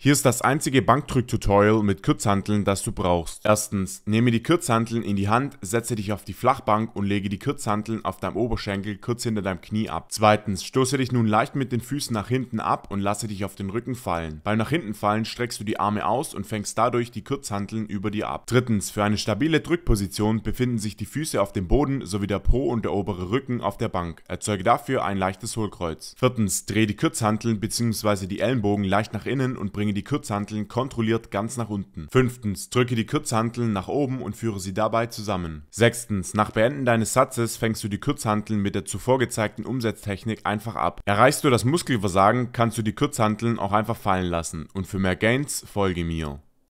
Hier ist das einzige Bankdrücktutorial mit Kurzhanteln, das du brauchst. Erstens, nehme die Kurzhanteln in die Hand, setze dich auf die Flachbank und lege die Kurzhanteln auf deinem Oberschenkel kurz hinter deinem Knie ab. Zweitens, stoße dich nun leicht mit den Füßen nach hinten ab und lasse dich auf den Rücken fallen. Beim nach hinten fallen streckst du die Arme aus und fängst dadurch die Kurzhanteln über dir ab. Drittens, für eine stabile Drückposition befinden sich die Füße auf dem Boden sowie der Po und der obere Rücken auf der Bank. Erzeuge dafür ein leichtes Hohlkreuz. Viertens, drehe die Kurzhanteln bzw. die Ellenbogen leicht nach innen und bringe bringe die Kurzhanteln kontrolliert ganz nach unten. Fünftens, drücke die Kurzhanteln nach oben und führe sie dabei zusammen. Sechstens, nach Beenden deines Satzes fängst du die Kurzhanteln mit der zuvor gezeigten Umsetztechnik einfach ab. Erreichst du das Muskelversagen, kannst du die Kurzhanteln auch einfach fallen lassen und für mehr Gains folge mir.